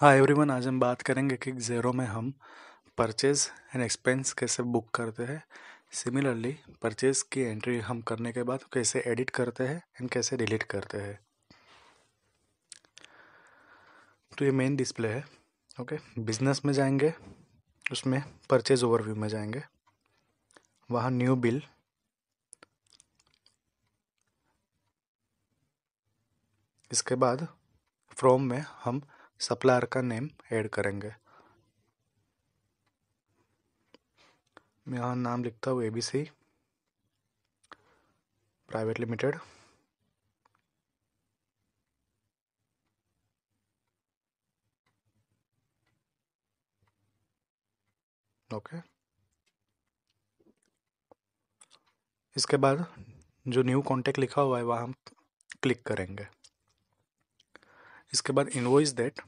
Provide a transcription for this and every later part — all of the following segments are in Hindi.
हाय एवरीवन आज हम बात करेंगे कि ज़ेरो में हम परचेज़ एंड एक्सपेंस कैसे बुक करते हैं सिमिलरली परचेज़ की एंट्री हम करने के बाद कैसे एडिट करते हैं एंड कैसे डिलीट करते हैं तो ये मेन डिस्प्ले है ओके बिजनेस में जाएंगे उसमें परचेज ओवरव्यू में जाएंगे वहाँ न्यू बिल इसके बाद फ्रॉम में हम सप्लायर का नेम ऐड करेंगे मैं यहाँ नाम लिखता हूँ एबीसी प्राइवेट लिमिटेड ओके इसके बाद जो न्यू कॉन्टेक्ट लिखा हुआ है वहाँ हम क्लिक करेंगे इसके बाद invoice date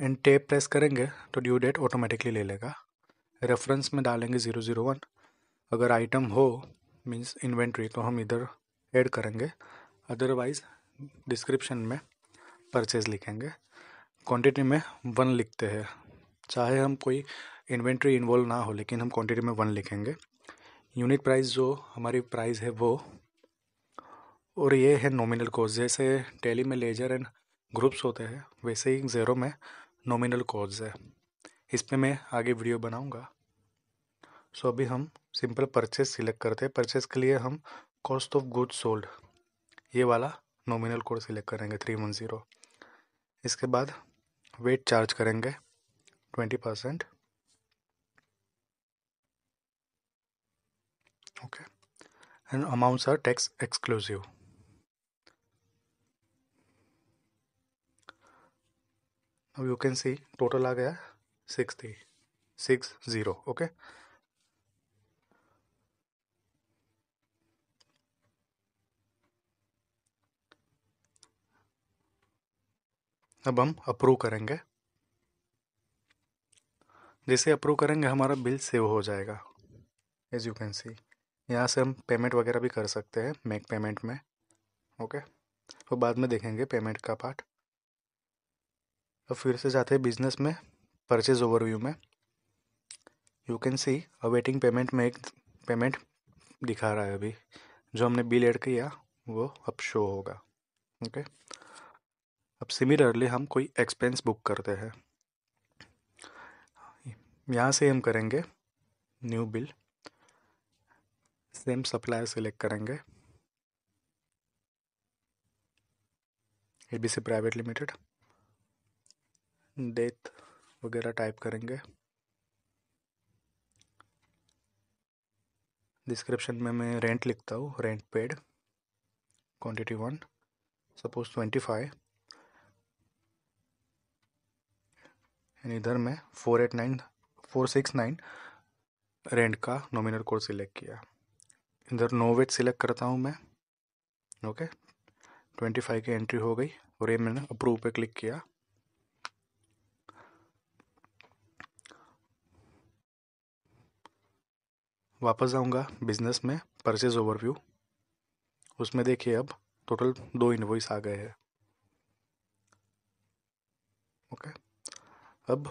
and tab press करेंगे तो ड्यू डेट ऑटोमेटिकली ले लेगा रेफरेंस में डालेंगे ज़ीरो ज़ीरो वन अगर आइटम हो मीन्स इन्वेंट्री तो हम इधर ऐड करेंगे अदरवाइज डिस्क्रिप्शन में परचेज लिखेंगे क्वांटिटी में वन लिखते हैं चाहे हम कोई इन्वेंट्री इन्वॉल्व ना हो लेकिन हम क्वांटिटी में वन लिखेंगे यूनिट प्राइस जो हमारी प्राइस है वो और ये है नॉमिनल कॉस्ट जैसे टेली में लेजर एंड ग्रुप्स होते हैं वैसे ही ज़ेरो में नॉमिनल कॉज है इस पर मैं आगे वीडियो बनाऊँगा सो अभी हम सिंपल परचेज सिलेक्ट करते हैं परचेज के लिए हम कॉस्ट ऑफ गुड्स सोल्ड ये वाला नॉमिनल कोड सिलेक्ट करेंगे थ्री वन ज़ीरो इसके बाद वेट चार्ज करेंगे twenty percent okay and amounts are tax exclusive अब यू कैन सी टोटल आ गया six three six zero okay अब हम अप्रूव करेंगे जैसे अप्रूव करेंगे हमारा बिल सेव हो जाएगा एज यू कैन सी यहाँ से हम पेमेंट वगैरह भी कर सकते हैं मेक पेमेंट में ओके okay? तो बाद में देखेंगे पेमेंट का पार्ट अब फिर से जाते हैं बिजनेस में परचेज ओवरव्यू में you can see awaiting payment में एक पेमेंट दिखा रहा है अभी जो हमने बिल ऐड किया वो अब शो होगा ओके okay? अब सिमिलरली हम कोई एक्सपेंस बुक करते हैं यहाँ से हम करेंगे new bill same supplier select करेंगे एबीसी प्राइवेट लिमिटेड डेथ वगैरह टाइप करेंगे डिस्क्रिप्शन में मैं रेंट लिखता हूँ rent paid quantity one suppose twenty five and इधर मैं four eight nine four six nine rent का नॉमिनल कोड सिलेक्ट किया इधर नो वेट सिलेक्ट करता हूँ मैं ओके ट्वेंटी फाइव की एंट्री हो गई और ये मैंने अप्रूव पे क्लिक किया वापस आऊँगा बिजनेस में परचेज ओवरव्यू उसमें देखिए अब टोटल दो इनवॉइस आ गए हैं ओके अब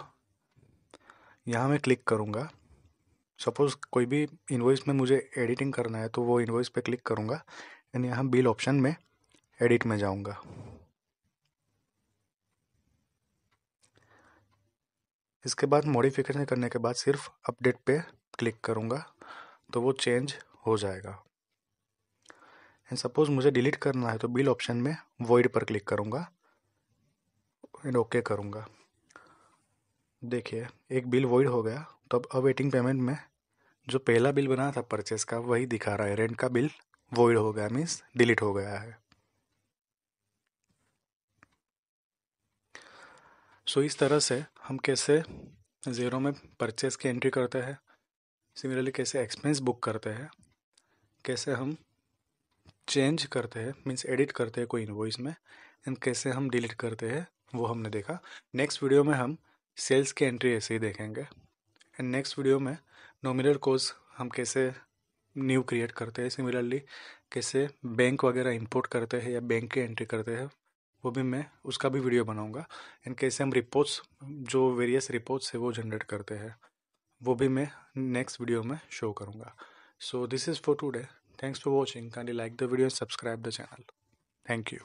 यहाँ मैं क्लिक करूँगा सपोज़ कोई भी इनवॉइस में मुझे एडिटिंग करना है तो वो इनवॉइस पे क्लिक करूँगा एंड यहाँ बिल ऑप्शन में एडिट में जाऊँगा इसके बाद मॉडिफिकेशन करने के बाद सिर्फ अपडेट पे क्लिक करूँगा तो वो चेंज हो जाएगा एंड सपोज़ मुझे डिलीट करना है तो बिल ऑप्शन में वॉइड पर क्लिक करूँगा एंड ओके करूँगा देखिए एक बिल वॉइड हो गया तो अब अवेटिंग पेमेंट में जो पहला बिल बना था परचेज का वही दिखा रहा है रेंट का बिल वॉइड हो गया मीन्स डिलीट हो गया है सो so, इस तरह से हम कैसे ज़ीरो में परचेज की एंट्री करते हैं सिमिलरली कैसे एक्सपेंस बुक करते हैं कैसे हम चेंज करते हैं मीन्स एडिट करते हैं कोई इनवॉइस में एंड कैसे हम डिलीट करते हैं वो हमने देखा नेक्स्ट वीडियो में हम सेल्स की एंट्री ऐसे ही देखेंगे एंड नेक्स्ट वीडियो में नोमिनल कोर्स हम कैसे न्यू क्रिएट करते हैं सिमिलरली कैसे बैंक वगैरह इंपोर्ट करते हैं या बैंक की एंट्री करते हैं वो भी मैं उसका भी वीडियो बनाऊंगा एंड कैसे हम रिपोर्ट्स जो वेरियस रिपोर्ट्स है वो जनरेट करते हैं वो भी मैं नेक्स्ट वीडियो में शो करूँगा so this is for today thanks for watching कैंड like the video subscribe the channel thank you